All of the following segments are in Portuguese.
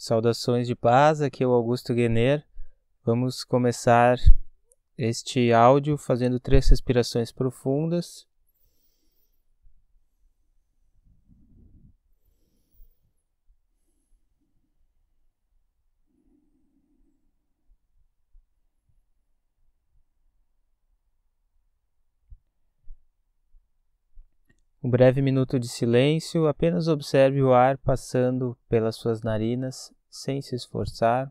Saudações de paz, aqui é o Augusto Guener. Vamos começar este áudio fazendo três respirações profundas. Um breve minuto de silêncio, apenas observe o ar passando pelas suas narinas sem se esforçar.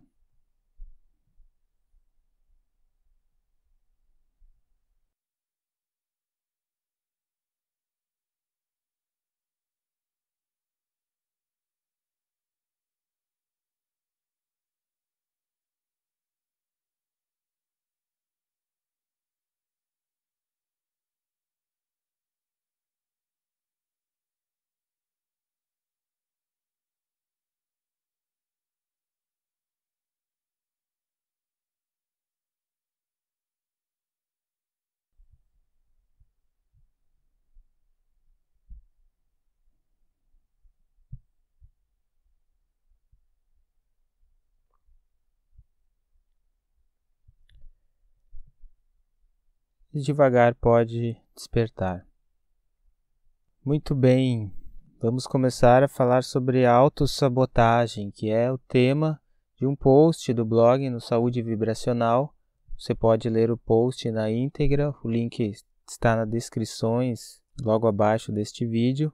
e devagar pode despertar. Muito bem, vamos começar a falar sobre autossabotagem, que é o tema de um post do blog no Saúde Vibracional. Você pode ler o post na íntegra, o link está nas descrições logo abaixo deste vídeo.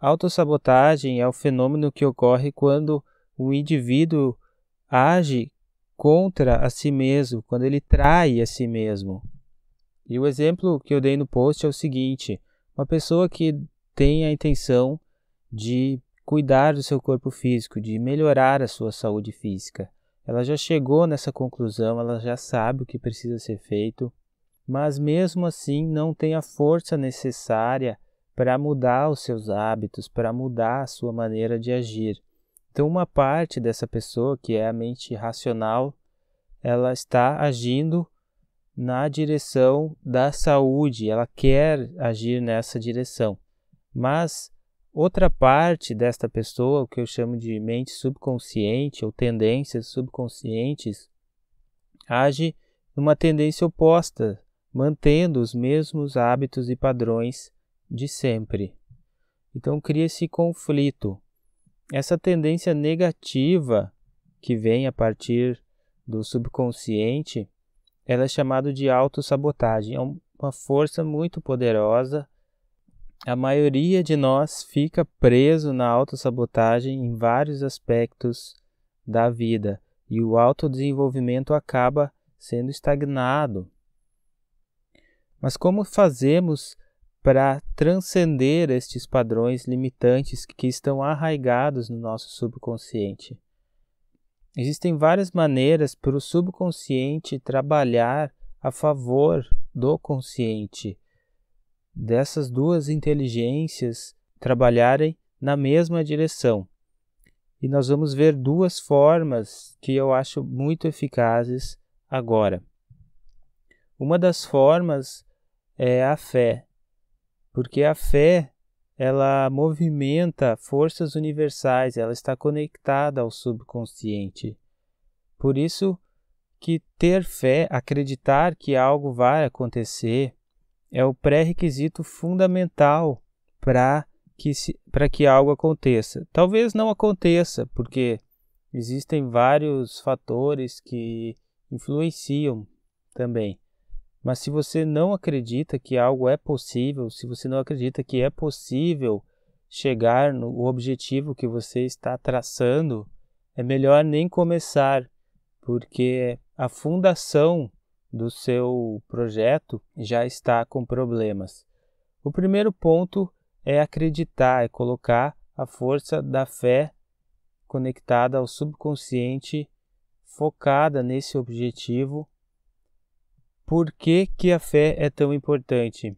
Autossabotagem é o fenômeno que ocorre quando o indivíduo age contra a si mesmo, quando ele trai a si mesmo. E o exemplo que eu dei no post é o seguinte: uma pessoa que tem a intenção de cuidar do seu corpo físico, de melhorar a sua saúde física. Ela já chegou nessa conclusão, ela já sabe o que precisa ser feito, mas mesmo assim não tem a força necessária para mudar os seus hábitos, para mudar a sua maneira de agir. Então, uma parte dessa pessoa, que é a mente racional, ela está agindo na direção da saúde, ela quer agir nessa direção. Mas outra parte desta pessoa, o que eu chamo de mente subconsciente ou tendências subconscientes, age numa tendência oposta, mantendo os mesmos hábitos e padrões de sempre. Então cria esse conflito. Essa tendência negativa que vem a partir do subconsciente ela é chamada de autossabotagem. É uma força muito poderosa. A maioria de nós fica preso na autossabotagem em vários aspectos da vida e o autodesenvolvimento acaba sendo estagnado. Mas como fazemos para transcender estes padrões limitantes que estão arraigados no nosso subconsciente? Existem várias maneiras para o subconsciente trabalhar a favor do consciente, dessas duas inteligências trabalharem na mesma direção. E nós vamos ver duas formas que eu acho muito eficazes agora. Uma das formas é a fé, porque a fé ela movimenta forças universais, ela está conectada ao subconsciente. Por isso que ter fé, acreditar que algo vai acontecer, é o pré-requisito fundamental para que, que algo aconteça. Talvez não aconteça, porque existem vários fatores que influenciam também. Mas se você não acredita que algo é possível, se você não acredita que é possível chegar no objetivo que você está traçando, é melhor nem começar, porque a fundação do seu projeto já está com problemas. O primeiro ponto é acreditar, é colocar a força da fé conectada ao subconsciente, focada nesse objetivo por que, que a fé é tão importante?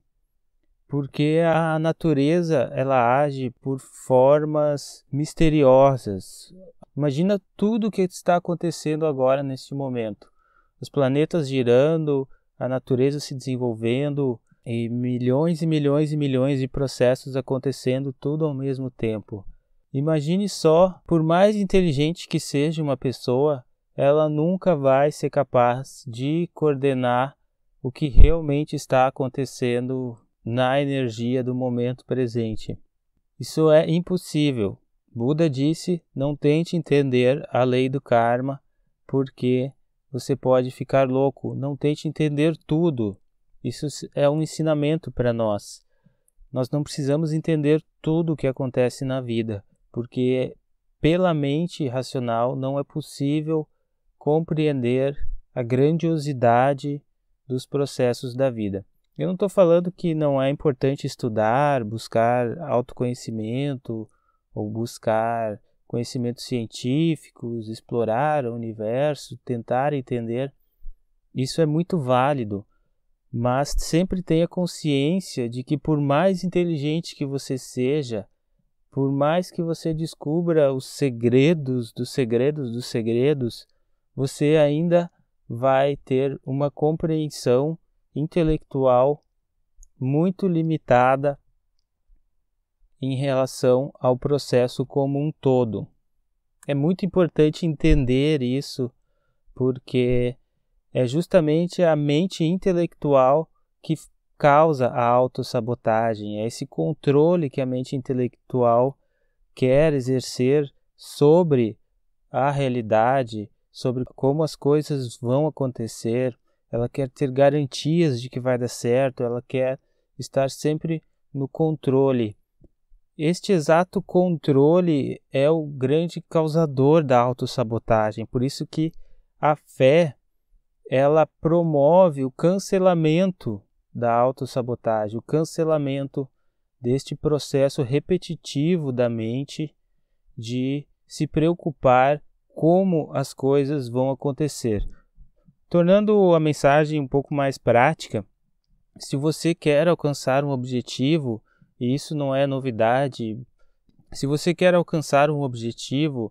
Porque a natureza ela age por formas misteriosas. Imagina tudo o que está acontecendo agora neste momento. Os planetas girando, a natureza se desenvolvendo e milhões e milhões e milhões de processos acontecendo tudo ao mesmo tempo. Imagine só, por mais inteligente que seja uma pessoa, ela nunca vai ser capaz de coordenar o que realmente está acontecendo na energia do momento presente. Isso é impossível. Buda disse: não tente entender a lei do karma, porque você pode ficar louco. Não tente entender tudo. Isso é um ensinamento para nós. Nós não precisamos entender tudo o que acontece na vida, porque pela mente racional não é possível compreender a grandiosidade dos processos da vida. Eu não estou falando que não é importante estudar, buscar autoconhecimento ou buscar conhecimentos científicos, explorar o universo, tentar entender. Isso é muito válido, mas sempre tenha consciência de que, por mais inteligente que você seja, por mais que você descubra os segredos dos segredos dos segredos, você ainda vai ter uma compreensão intelectual muito limitada em relação ao processo como um todo. É muito importante entender isso, porque é justamente a mente intelectual que causa a autossabotagem, é esse controle que a mente intelectual quer exercer sobre a realidade, sobre como as coisas vão acontecer, ela quer ter garantias de que vai dar certo, ela quer estar sempre no controle. Este exato controle é o grande causador da autossabotagem, por isso que a fé ela promove o cancelamento da autossabotagem, o cancelamento deste processo repetitivo da mente de se preocupar como as coisas vão acontecer. Tornando a mensagem um pouco mais prática, se você quer alcançar um objetivo, e isso não é novidade, se você quer alcançar um objetivo,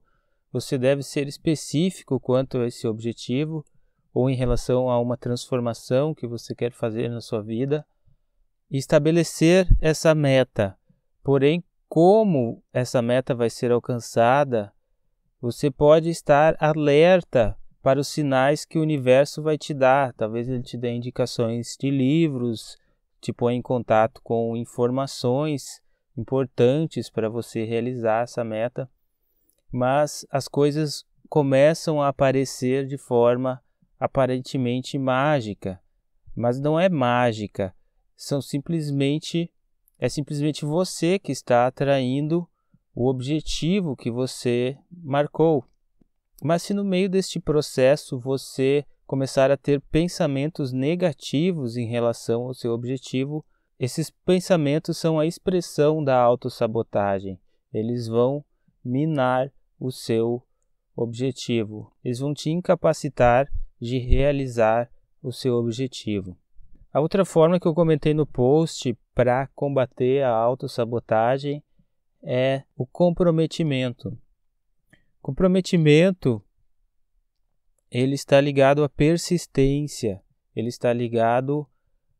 você deve ser específico quanto a esse objetivo ou em relação a uma transformação que você quer fazer na sua vida e estabelecer essa meta. Porém, como essa meta vai ser alcançada você pode estar alerta para os sinais que o universo vai te dar. Talvez ele te dê indicações de livros, te põe em contato com informações importantes para você realizar essa meta, mas as coisas começam a aparecer de forma aparentemente mágica, mas não é mágica, são simplesmente é simplesmente você que está atraindo o objetivo que você marcou. Mas se no meio deste processo você começar a ter pensamentos negativos em relação ao seu objetivo, esses pensamentos são a expressão da autossabotagem. Eles vão minar o seu objetivo. Eles vão te incapacitar de realizar o seu objetivo. A outra forma que eu comentei no post para combater a autossabotagem é o comprometimento. Comprometimento ele está ligado à persistência, ele está ligado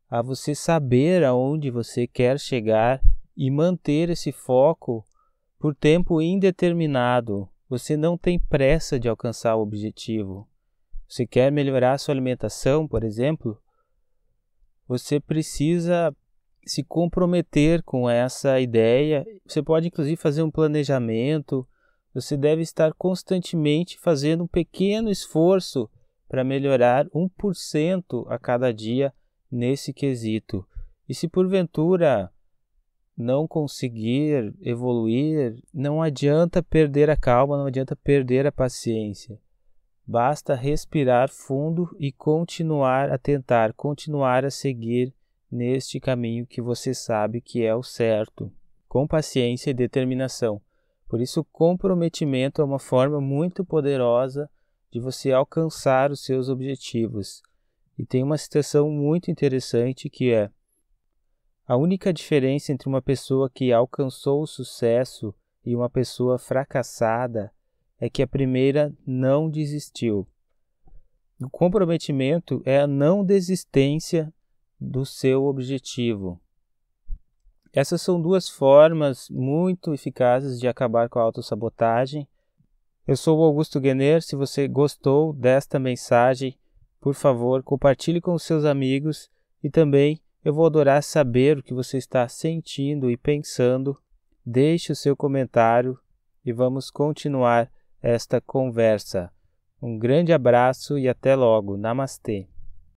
a você saber aonde você quer chegar e manter esse foco por tempo indeterminado. Você não tem pressa de alcançar o objetivo. Você quer melhorar sua alimentação, por exemplo? Você precisa se comprometer com essa ideia. Você pode, inclusive, fazer um planejamento. Você deve estar constantemente fazendo um pequeno esforço para melhorar 1% a cada dia nesse quesito. E se porventura não conseguir evoluir, não adianta perder a calma, não adianta perder a paciência. Basta respirar fundo e continuar a tentar, continuar a seguir neste caminho que você sabe que é o certo, com paciência e determinação. Por isso, comprometimento é uma forma muito poderosa de você alcançar os seus objetivos. E tem uma citação muito interessante que é: A única diferença entre uma pessoa que alcançou o sucesso e uma pessoa fracassada é que a primeira não desistiu. O comprometimento é a não desistência do seu objetivo. Essas são duas formas muito eficazes de acabar com a autossabotagem. Eu sou o Augusto Guener. Se você gostou desta mensagem, por favor, compartilhe com seus amigos e também eu vou adorar saber o que você está sentindo e pensando. Deixe o seu comentário e vamos continuar esta conversa. Um grande abraço e até logo. Namastê.